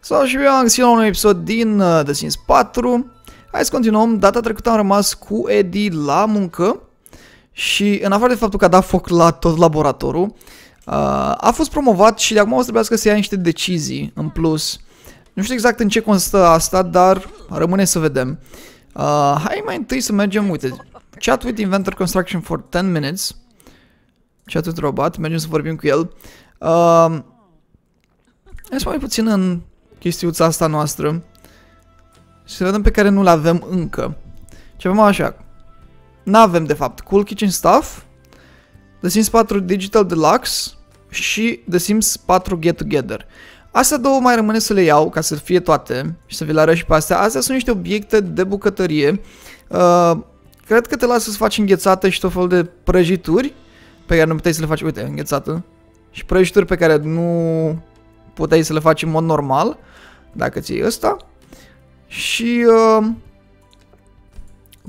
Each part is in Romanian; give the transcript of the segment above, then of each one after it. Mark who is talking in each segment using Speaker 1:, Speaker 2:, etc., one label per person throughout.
Speaker 1: Sau și eu am găsit la un episod din uh, The Sims 4. Hai să continuăm. Data trecută am rămas cu Eddie la muncă și în afară de faptul că a dat foc la tot laboratorul, uh, a fost promovat și de acum o să trebuiască să ia niște decizii în plus. Nu știu exact în ce constă asta, dar rămâne să vedem. Uh, hai mai întâi să mergem, uite, chat with inventor construction for 10 minutes. Chat with robot, mergem să vorbim cu el. Uh, hai să mai puțin în chestiuța asta noastră și să vedem pe care nu-l avem încă. ce avem așa, n-avem de fapt Cool Kitchen Stuff, The Sims 4 Digital Deluxe și The Sims 4 Get Together. Astea două mai rămâne să le iau ca să fie toate și să vi le arăt și pe astea. Astea sunt niște obiecte de bucătărie. Uh, cred că te lasă să faci înghețată și tot felul de prăjituri pe care nu puteai să le faci. Uite, înghețată. Și prăjituri pe care nu puteai să le faci în mod normal, dacă ții ăsta. Și uh,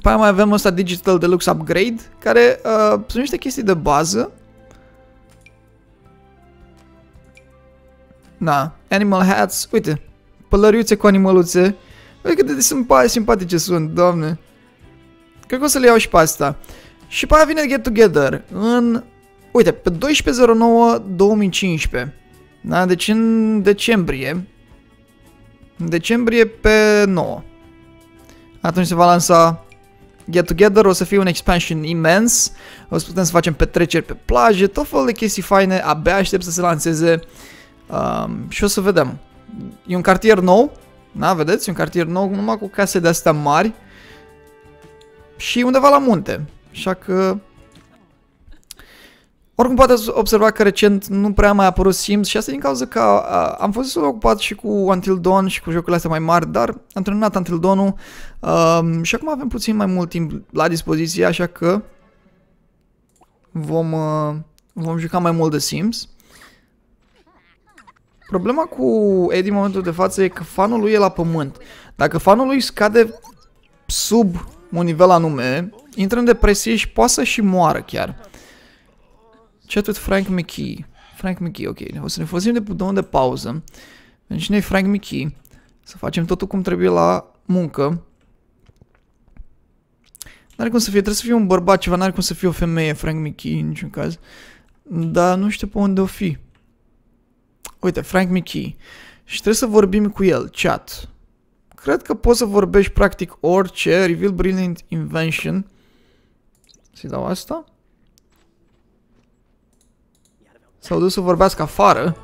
Speaker 1: pe mai avem ăsta Digital Deluxe Upgrade, care uh, sunt niște chestii de bază. Na, Animal Hats, uite, pălăriuțe cu animăluțe. Uite cât de simpatice sunt, doamne. Cred că o să le iau și pe asta. Și pe aia vine Get Together în... Uite, pe 12.09.2015. Da? Deci în decembrie, în decembrie pe 9, atunci se va lansa Get Together, o să fie un expansion imens, o să putem să facem petreceri pe plaje, tot felul de chestii faine, abia aștept să se lanseze um, și o să vedem. E un cartier nou, da, vedeți? E un cartier nou numai cu case de-astea mari și undeva la munte, așa că oricum poate observa că recent nu prea mai a apărut Sims și asta din cauza că am fost destul ocupat și cu Until Dawn și cu jocurile astea mai mari, dar am terminat Until Dawn-ul um, și acum avem puțin mai mult timp la dispoziție, așa că vom, uh, vom juca mai mult de Sims. Problema cu Eddie în momentul de față e că fanul lui e la pământ. Dacă fanul lui scade sub un nivel anume, intră în depresie și poate să și moară chiar. Și atât Frank McKee. Frank McKee, ok. O să ne folosim de butonul de pauză. Deci noi Frank McKee. Să facem totul cum trebuie la muncă. N-are cum să fie, trebuie să fie un bărbat ceva, n-are cum să fie o femeie, Frank McKee, în niciun caz. Dar nu știu pe unde o fi. Uite, Frank McKee. Și trebuie să vorbim cu el, chat. Cred că poți să vorbești practic orice, reveal brilliant invention. Să-i dau asta. S-au dus să vorbească afară.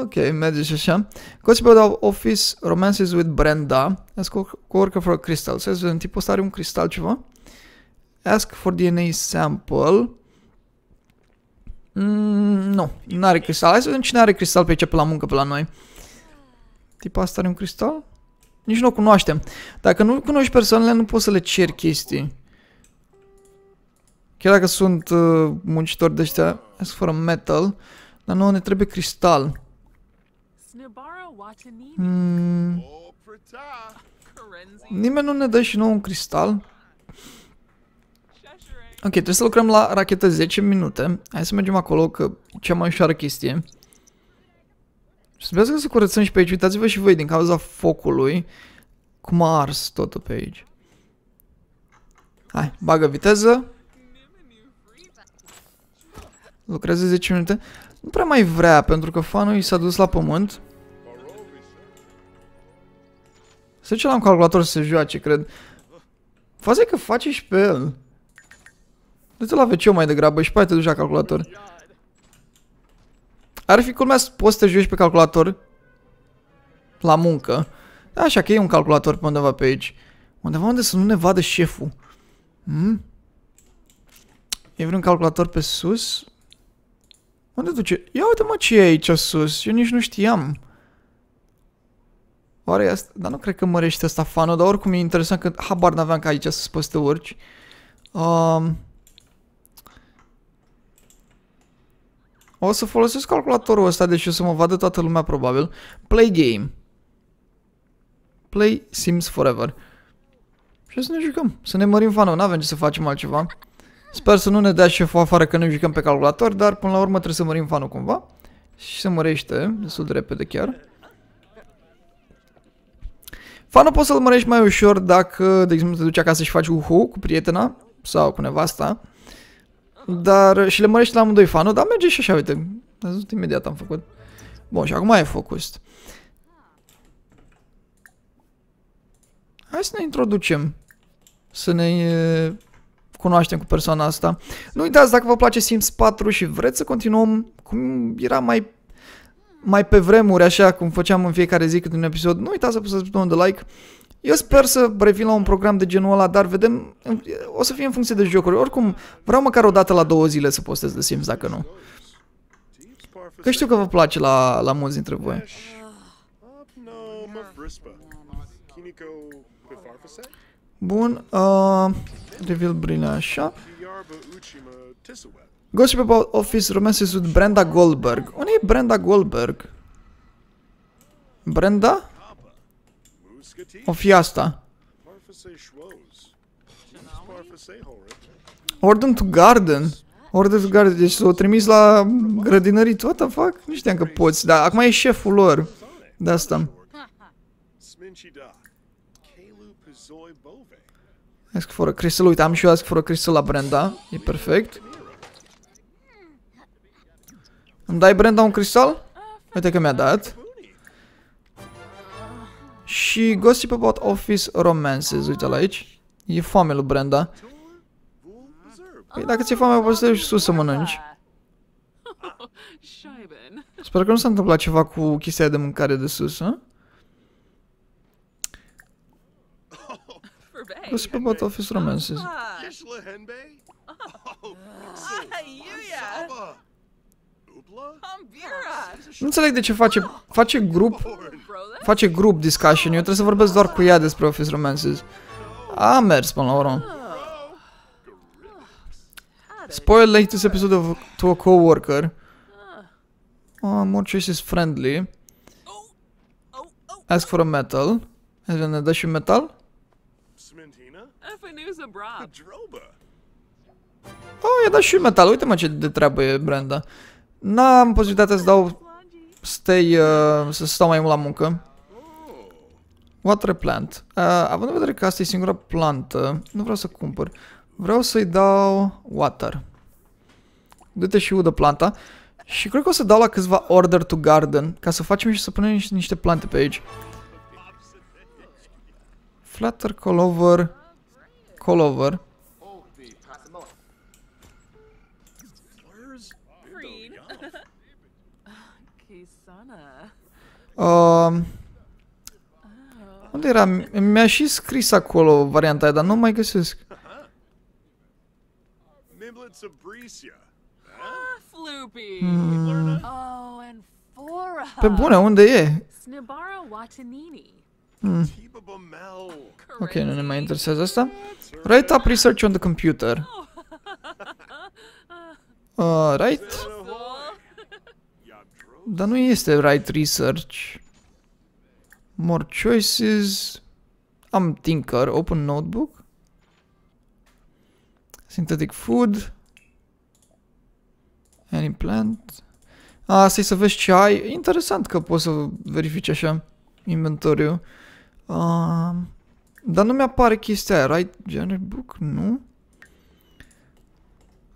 Speaker 1: Ok, merge și așa. Gossip about Office Romances with Brenda. Ask Worker for a Crystal. Să vedem, tipul ăsta are un cristal ceva. Ask for DNA sample. Mm, nu, nu are cristal. Hai să vedem cine are cristal pe aici, pe la muncă, pe la noi. Tipul ăsta are un cristal? Nici nu o cunoaștem. Dacă nu cunoști persoanele, nu poți să le ceri chestii. Chiar dacă sunt uh, muncitori de ăștia, sunt fără metal, dar nouă ne trebuie cristal. Mm. Nimeni nu ne dă și nou un cristal. Ok, trebuie să lucrăm la rachetă 10 minute. Hai să mergem acolo, că e cea mai ușoară chestie. Și să curățăm și pe aici. Uitați-vă și voi, din cauza focului, cum a ars totul pe aici. Hai, bagă viteză. Lucrează 10 minute. Nu prea mai vrea, pentru că fanul i s-a dus la pământ. Să ce la un calculator să se joace, cred. Faza că faci și pe el. Du-te la wc mai degrabă și poate te duci la calculator. Ar fi culmea să poți să te joci pe calculator la muncă. Da, așa că e un calculator pe undeva pe aici. Undeva unde să nu ne vadă șeful. Hmm? E vreun calculator pe sus? Unde duce? Ia uite mă ce e aici sus, eu nici nu știam. Oare e asta? Dar nu cred că mărește asta fanul, dar oricum e interesant că habar n-aveam ca aici sus poți să te urci. Um, o să folosesc calculatorul ăsta, deci o să mă vadă toată lumea probabil. Play game. Play Sims Forever. Și să ne jucăm, să ne mărim fanul, n-avem ce să facem altceva. Sper să nu ne dea șeful afară că ne jucăm pe calculator, dar până la urmă trebuie să mărim fanul cumva. Și se mărește, destul de repede chiar. Fanul poți să-l mărești mai ușor dacă, de exemplu, te duci acasă și faci uhu cu prietena sau cu nevasta. Dar și le mărești la amândoi fanul, dar merge și așa, uite. Ați imediat am făcut. Bun, și acum e focus. Hai să ne introducem. Să ne cunoaștem cu persoana asta. Nu uitați dacă vă place Sims 4 și vreți să continuăm cum era mai mai pe vremuri, așa cum făceam în fiecare zi câte un episod, nu uitați să puseți butonul de like. Eu sper să revin la un program de genul ăla, dar vedem, o să fie în funcție de jocuri. Oricum, vreau măcar o dată la două zile să postez de Sims, dacă nu. Că știu că vă place la, la mulți dintre voi. Bun, uh, Reveal Brina așa. Gossip about office romances with Brenda Goldberg. Unde e Brenda Goldberg? Brenda? O fi asta. Order to garden. Order to garden. Deci s-o trimis la grădinărit. What the fuck? Nu știam că poți. Dar acum e șeful lor. De asta. Ask for a crystal. Uite, am și eu ask for a crystal la Brenda. E perfect. Îmi dai Brenda un cristal? Uite că mi-a dat. Și gossip about office romances. Uite-l aici. E foame lui Brenda. Păi dacă ți-e foame, poți să te și sus să mănânci. Sper că nu s-a întâmplat ceva cu chestia de mâncare de sus, hă? Rozpamatował Fistro Mensis. Nu înțeleg de ce face, ah. face grup, face grup discussion, eu trebuie să vorbesc doar cu ea despre Office Romances. A mers până la urmă. Ah. Spoil latest episode of, to a coworker. Oh, more choices friendly. Oh, oh, oh. Ask for a metal. Ne dă și metal? Droba. Oh, i-a dat și metal. Uite-mă ce de treabă e Brenda. N-am posibilitatea să dau... Stay, uh, să stau mai mult la muncă. Water plant. Uh, având în vedere că asta e singura plantă, nu vreau să cumpăr. Vreau să-i dau water. Du-te și udă planta. Și cred că o să dau la câțiva order to garden, ca să facem și să punem niște, niște plante pe aici. Flutter, Colover, Colover. Uh, um, oh. unde era? Mi-a și scris acolo varianta aia, dar nu mai găsesc. Ah, hmm. Oh, Pe bune, unde e? Hmm. Ok, nu ne mai interesează asta. Write up research on the computer. Uh, right? Dar nu este right research. More choices. Am tinker. Open notebook. Synthetic food. Any plant. ah, să să vezi ce ai. Interesant că poți să verifici așa inventoriul. Uh, dar nu mi-apare chestia aia, right? Genre book? Nu?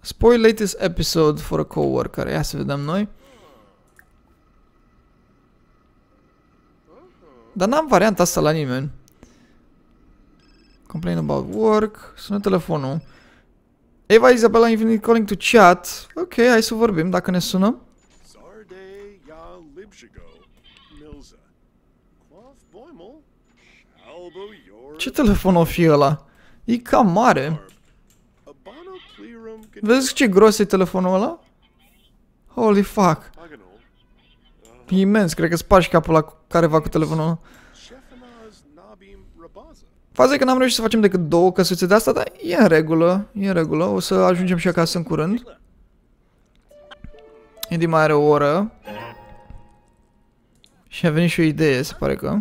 Speaker 1: Spoil latest episode for a coworker. Ia să vedem noi. Dar n-am varianta asta la nimeni. Complain about work. Sună telefonul. Eva Isabella Infinite calling to chat. Ok, hai să vorbim dacă ne sunăm. Ce telefon o fi ăla? E cam mare. Vezi ce gros e telefonul ăla? Holy fuck. E imens, cred că spargi capul la careva cu telefonul ăla. Faza că n-am reușit să facem decât două căsuțe de asta, dar e în regulă, e în regulă, o să ajungem și acasă în curând. Indy mai are o oră. Și a venit și o idee, se pare că.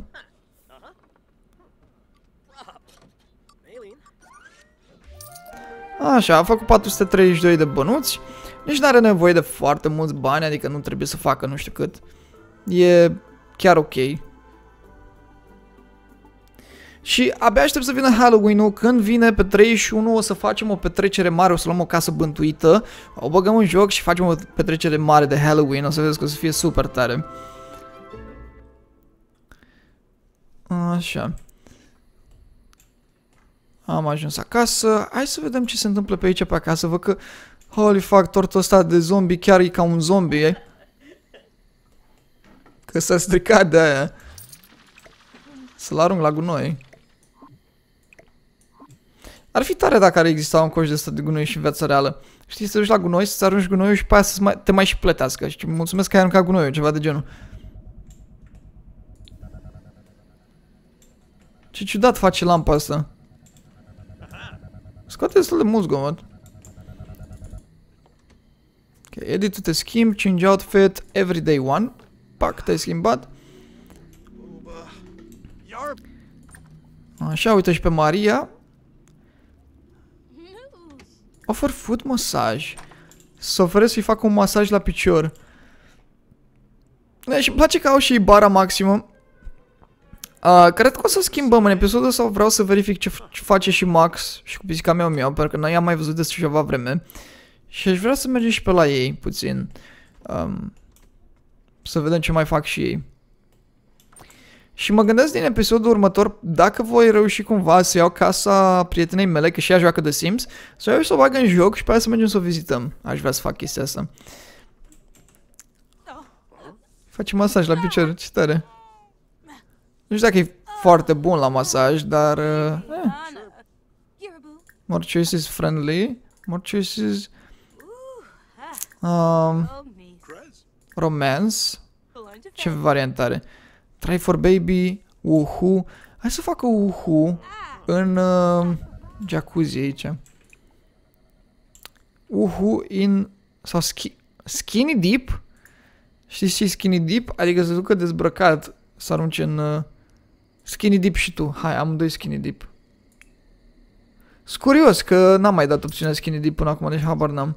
Speaker 1: Așa, a făcut 432 de bănuți. Nici nu are nevoie de foarte mulți bani, adică nu trebuie să facă nu știu cât. E chiar ok. Și abia aștept să vină Halloween-ul, când vine pe 31 o să facem o petrecere mare, o să luăm o casă bântuită, o băgăm în joc și facem o petrecere mare de Halloween, o să vedeți că o să fie super tare. Așa. Am ajuns acasă. Hai să vedem ce se întâmplă pe aici pe acasă. Văd că... Holy fuck, tortul ăsta de zombie chiar e ca un zombie, e? Că s-a stricat de aia. Să-l arunc la gunoi. Ar fi tare dacă ar exista un coș de ăsta de gunoi și în viața reală. Știi, să duci la gunoi, să-ți arunci gunoiul și pe aia să mai, te mai și plătească. Și mulțumesc că ai aruncat gunoiul, ceva de genul. Ce ciudat face lampa asta. Scoate destul de mult zgomot. Ok, edit te schimb, change outfit, everyday one. Pac, te-ai schimbat. Așa, uite și pe Maria. Offer foot massage. Să oferesc să-i fac un masaj la picior. Și deci, mi place că au și bara maximă. Uh, cred că o să schimbăm în episodul sau vreau să verific ce, ce face și Max și cu pisica mea mea, pentru că noi am mai văzut de ceva vreme. Și aș vrea să mergem și pe la ei puțin. Um, să vedem ce mai fac și ei. Și mă gândesc din episodul următor dacă voi reuși cumva să iau casa prietenei mele, că și ea joacă de Sims, să iau și să o bag în joc și pe aia să mergem să o vizităm. Aș vrea să fac chestia asta. Da. Facem masaj la picior, ce tare. Nu știu dacă e foarte bun la masaj, dar... Uh, eh. More choices friendly. More choices... Um, romance. Ce variantare? are? Try for baby. Uhu. Hai să facă uhu în uh, jacuzzi aici. Uhu in... Sau ski, skinny deep? Știți ce skinny deep? Adică să ducă dezbrăcat. Să arunce în... Uh, Skinny dip și tu. Hai, am doi skinny dip. Scurios că n-am mai dat opțiunea skinny dip până acum, deci habar n-am.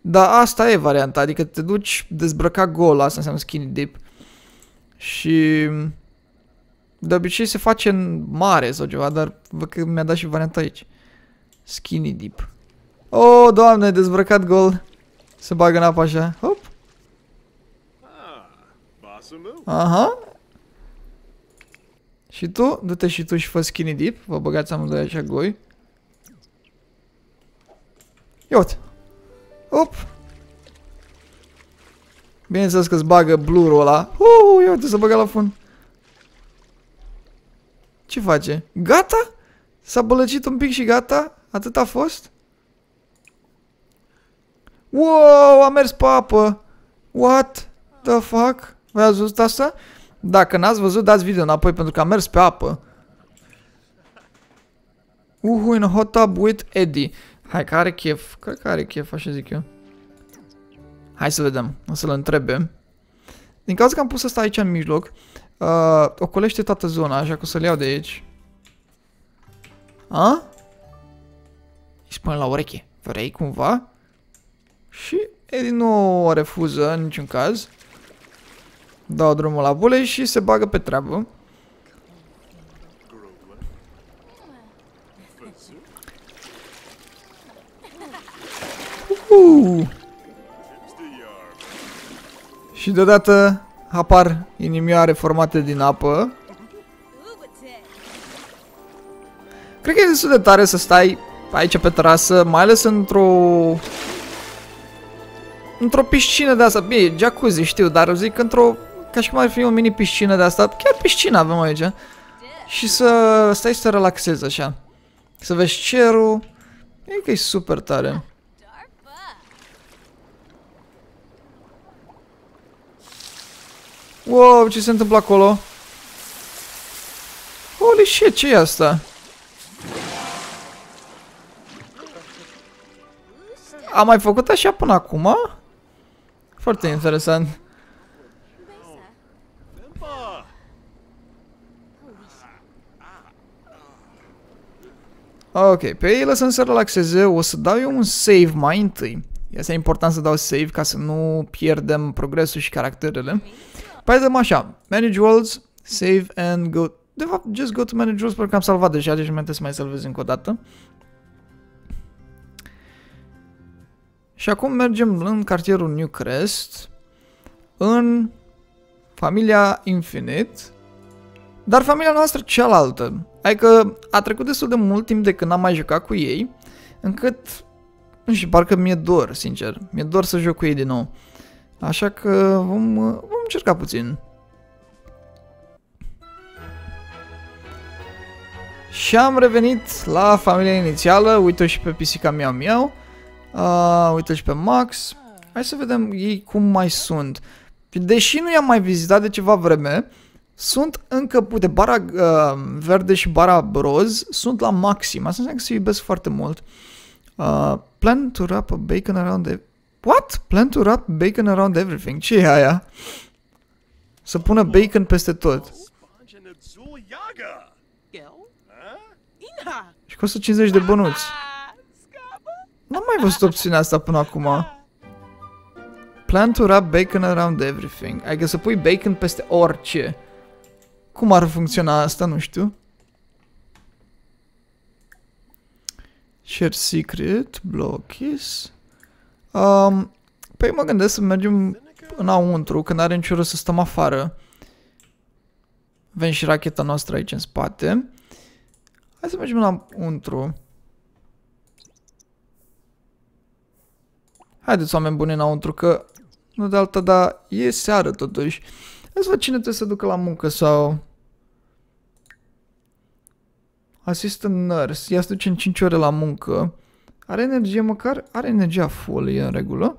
Speaker 1: Dar asta e varianta, adică te duci dezbrăca gol, asta înseamnă skinny dip. Și de obicei se face în mare sau ceva, dar văd că mi-a dat și varianta aici. Skinny dip. O, oh, doamne, dezbrăcat gol. Se bagă în apă așa. Hop. Ah, Aha, și tu, du-te și tu și fă skinny dip, vă băgați amândoi așa goi. Iot. Op. Bineînțeles că ți bagă blurul ăla. Uuu, iau, să băga la fund. Ce face? Gata? S-a bălăcit un pic și gata? Atât a fost? Wow, a mers pe apă. What the fuck? V-ați văzut asta? Dacă n-ați văzut, dați video înapoi pentru că am mers pe apă. Uhu, in hot tub with Eddie. Hai că are chef. Cred că are chef, așa zic eu. Hai să vedem. O să-l întrebe. Din cauza că am pus asta aici în mijloc, uh, ocolește toată zona, așa că o să-l iau de aici. A? Îi spun la ureche. Vrei cumva? Și Eddie nu o refuză în niciun caz dau drumul la bulei și se bagă pe treabă. Uh! Și deodată apar inimioare formate din apă. Cred că e destul de tare să stai aici pe terasă, mai ales într-o... Într-o piscină de asta, bine, jacuzzi, știu, dar zic într-o ca și cum ar fi o mini piscină de asta, chiar piscina avem aici. Și să stai să te relaxezi așa. Să vezi cerul. E că e super tare. Wow, ce se întâmplă acolo? Holy shit, ce e asta? Am mai făcut așa până acum? Foarte interesant. Ah, ok, pe ei lăsăm să relaxeze, o să dau eu un save mai întâi. Este important să dau save ca să nu pierdem progresul și caracterele. Păi dăm așa, manage worlds, save and go... De fapt, just go to manage worlds pentru că am salvat deja, deci nu să mai salvez încă o dată. Și acum mergem în cartierul Newcrest, în familia Infinite, dar familia noastră cealaltă. Adică a trecut destul de mult timp de când am mai jucat cu ei, încât, nu știu, parcă mi-e dor, sincer, mi-e dor să joc cu ei din nou. Așa că vom, vom încerca puțin. Și am revenit la familia inițială, uite și pe pisica miau miau, uh, uite și pe Max. Hai să vedem ei cum mai sunt. Deși nu i-am mai vizitat de ceva vreme, uh, sunt încă pute. Bara uh, verde și bara roz sunt la maxim. Asta înseamnă că se iubesc foarte mult. Uh, plan to wrap a bacon around the... What? Plan to wrap bacon around everything. Ce e aia? Să pună bacon peste tot. Și costă 50 de bănuți. N-am mai văzut opțiunea asta până acum. Plan to wrap bacon around everything. Adică să pui bacon peste orice. Cum ar funcționa asta? Nu știu. Share secret, blockies. Um, păi mă gândesc să mergem înăuntru, că n-are niciun rost să stăm afară. Vem și racheta noastră aici în spate. Hai să mergem înăuntru. Haideți oameni buni înăuntru că nu de alta, dar e seară totuși. Hai să văd cine trebuie să ducă la muncă sau assistant nurse, ea se duce în 5 ore la muncă, are energie măcar, are energia full, e în regulă.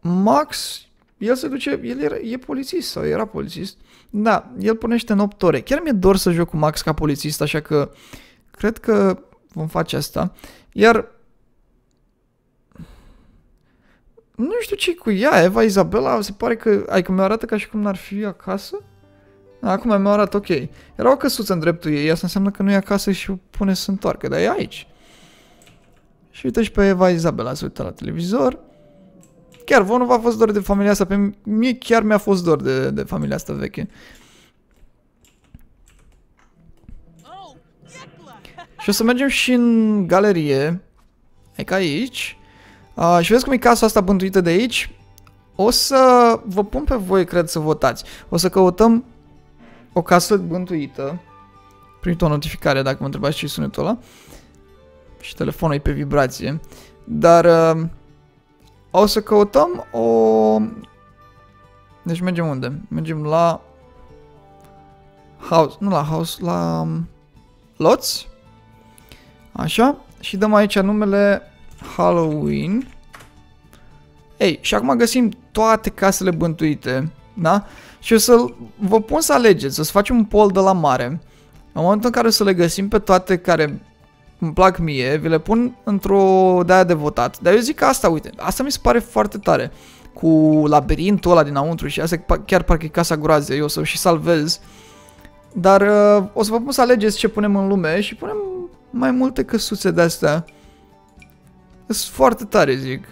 Speaker 1: Max, el se duce, el era, e polițist sau era polițist. Da, el punește în 8 ore. Chiar mi-e dor să joc cu Max ca polițist, așa că cred că vom face asta. Iar nu știu ce cu ea, Eva Isabela. se pare că, ai că mi arată ca și cum n-ar fi acasă. Acum mi a arătat, ok. Era o căsuță în dreptul ei, asta înseamnă că nu e acasă și o pune să întoarcă, dar e aici. Și uite și pe Eva Izabela se uită la televizor. Chiar vă nu a fost dor de familia asta, pe mie chiar mi-a fost dor de, de familia asta veche. Și o să mergem și în galerie. E ca aici. Uh, și vezi cum e casa asta bântuită de aici? O să vă pun pe voi, cred, să votați. O să căutăm o casă bântuită, primit o notificare dacă mă întrebați ce sunetul ăla, și telefonul e pe vibrație, dar uh, o să căutăm o... Deci mergem unde? Mergem la house, nu la house, la um, lots, așa, și dăm aici numele Halloween. Ei, și acum găsim toate casele bântuite, da? și o să vă pun să alegeți, o să facem un poll de la mare. În momentul în care o să le găsim pe toate care îmi plac mie, vi le pun într-o de aia de votat. Dar eu zic că asta, uite, asta mi se pare foarte tare. Cu labirintul ăla dinăuntru și asta chiar parcă e casa groază, eu o să o și salvez. Dar uh, o să vă pun să alegeți ce punem în lume și punem mai multe căsuțe de-astea. Sunt foarte tare, zic.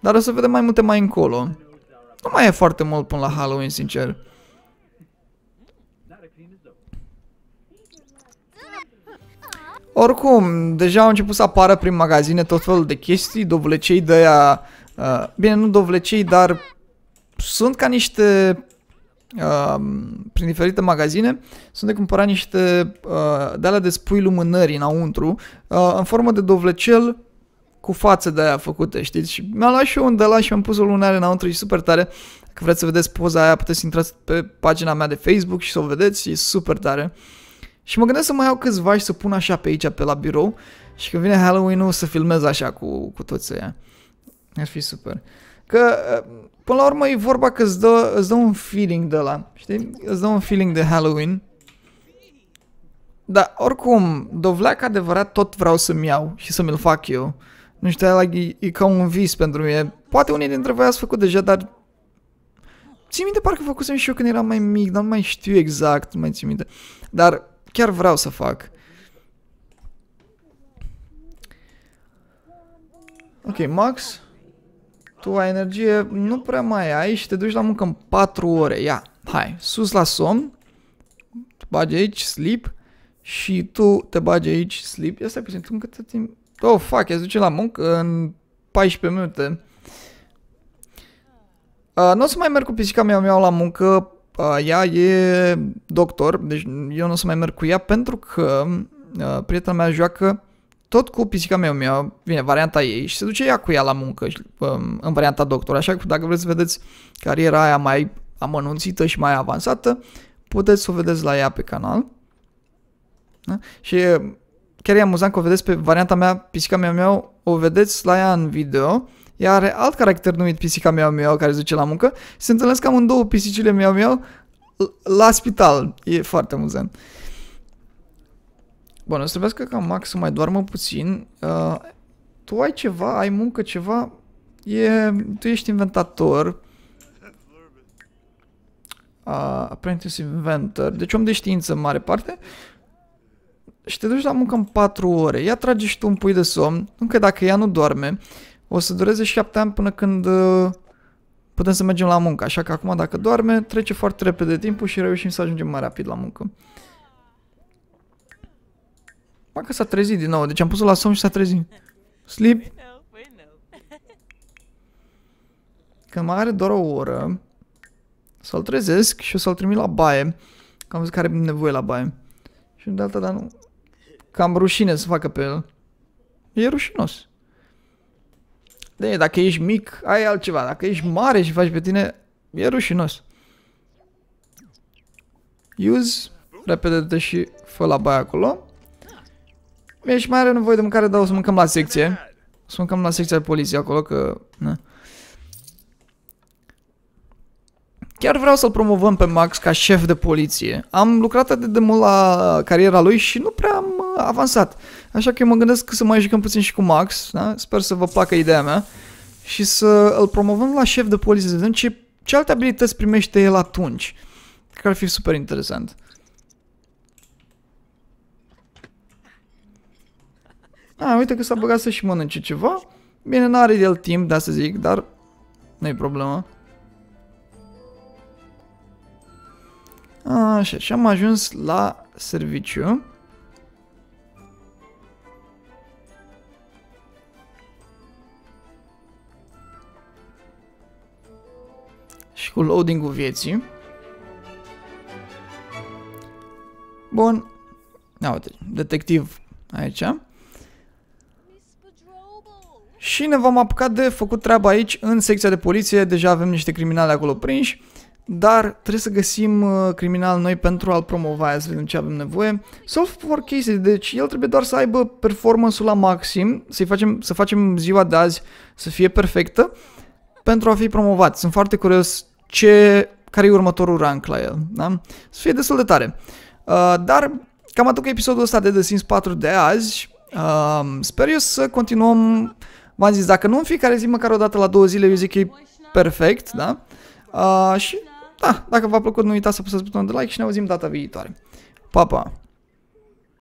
Speaker 1: Dar o să vedem mai multe mai încolo. Nu mai e foarte mult până la Halloween, sincer. Oricum, deja au început să apară prin magazine tot felul de chestii, dovlecei de aia... Uh, bine, nu dovlecei, dar sunt ca niște... Uh, prin diferite magazine sunt de cumpărat niște uh, de alea de spui lumânări înăuntru uh, în formă de dovlecel cu față de aia făcută, știți? Și mi-a luat și eu un de la și am pus o lunare înăuntru și super tare. Dacă vreți să vedeți poza aia, puteți intrați pe pagina mea de Facebook și să o vedeți, e super tare. Și mă gândesc să mai iau câțiva și să pun așa pe aici, pe la birou și când vine Halloween o să filmez așa cu, cu toți ăia. Ar fi super. Că până la urmă e vorba că îți dă, îți dă un feeling de la, știi? Îți dă un feeling de Halloween. Dar oricum, dovleac adevărat tot vreau să-mi iau și să mi-l fac eu. Nu știu, like, e, e ca un vis pentru mine. Poate unii dintre voi ați făcut deja, dar... Țin minte, parcă făcusem și eu când eram mai mic, dar nu mai știu exact, nu mai țin minte. Dar chiar vreau să fac. Ok, Max, tu ai energie, nu prea mai ai și te duci la muncă în 4 ore. Ia, hai, sus la somn, te bagi aici, sleep și tu te bagi aici, sleep. Ia stai puțin, tu te timp Oh, fuck, se duce la muncă în 14 minute. Uh, nu o să mai merg cu pisica mea, mi-au la muncă. Uh, ea e doctor, deci eu nu o să mai merg cu ea pentru că uh, prietena mea joacă tot cu pisica mea, mea, vine varianta ei și se duce ea cu ea la muncă uh, în varianta doctor. Așa că dacă vreți să vedeți cariera aia mai amănunțită și mai avansată, puteți să o vedeți la ea pe canal. Da? Și chiar e amuzant că o vedeți pe varianta mea, pisica mea meu, o vedeți la ea în video, ea are alt caracter numit pisica mea meu care zice la muncă se întâlnesc cam în două pisicile mea meu la spital. E foarte amuzant. Bun, o să trebuiască ca Max să mai doarmă puțin. Uh, tu ai ceva, ai muncă, ceva, e, tu ești inventator. Uh, apprentice Inventor, deci om de știință în mare parte și te duci la muncă în 4 ore, ea trage și tu un pui de somn, încă dacă ea nu doarme, o să dureze 7 ani până când uh, putem să mergem la muncă, așa că acum dacă doarme, trece foarte repede timpul și reușim să ajungem mai rapid la muncă. Mă, că s-a trezit din nou, deci am pus-o la somn și s-a trezit. Sleep. Când mai are doar o oră, să-l trezesc și o să-l trimit la baie, că am văzut că are nevoie la baie. Și de alta, dar nu, Cam rușine să facă pe el. E rușinos. De, dacă ești mic, ai altceva. Dacă ești mare și faci pe tine, e rușinos. Use, repede-te și fă la baia acolo. Ești mai are nevoie de mâncare, dar o să mâncăm la secție. O să mâncăm la secția de poliție acolo, că... Na. Chiar vreau să-l promovăm pe Max ca șef de poliție. Am lucrat atât de mult la cariera lui și nu prea am avansat. Așa că eu mă gândesc să mai jucăm puțin și cu Max, da? sper să vă placă ideea mea și să îl promovăm la șef de poliție, să vedem ce, ce alte abilități primește el atunci. Cred că ar fi super interesant. A, uite că s-a băgat să și mănânce ceva. Bine, n-are el timp, da să zic, dar nu-i problemă. Așa, și am ajuns la serviciu. și cu loading-ul vieții. Bun. Ia uite, detectiv aici. Și ne vom apuca de făcut treaba aici, în secția de poliție. Deja avem niște criminali acolo prinși. Dar trebuie să găsim uh, criminal noi pentru a-l promova, să vedem ce avem nevoie. Solve for cases, deci el trebuie doar să aibă performance-ul la maxim, să facem, să facem ziua de azi să fie perfectă pentru a fi promovat. Sunt foarte curios ce, care e următorul rank la el. Da? Să fie destul de tare. Uh, dar cam atât cu episodul ăsta de The Sims 4 de azi. Uh, sper eu să continuăm, v-am zis, dacă nu în fiecare zi, măcar o dată la două zile, eu zic că e perfect, da? Uh, și da, dacă v-a plăcut, nu uitați să apăsați butonul de like și ne auzim data viitoare. Pa, pa!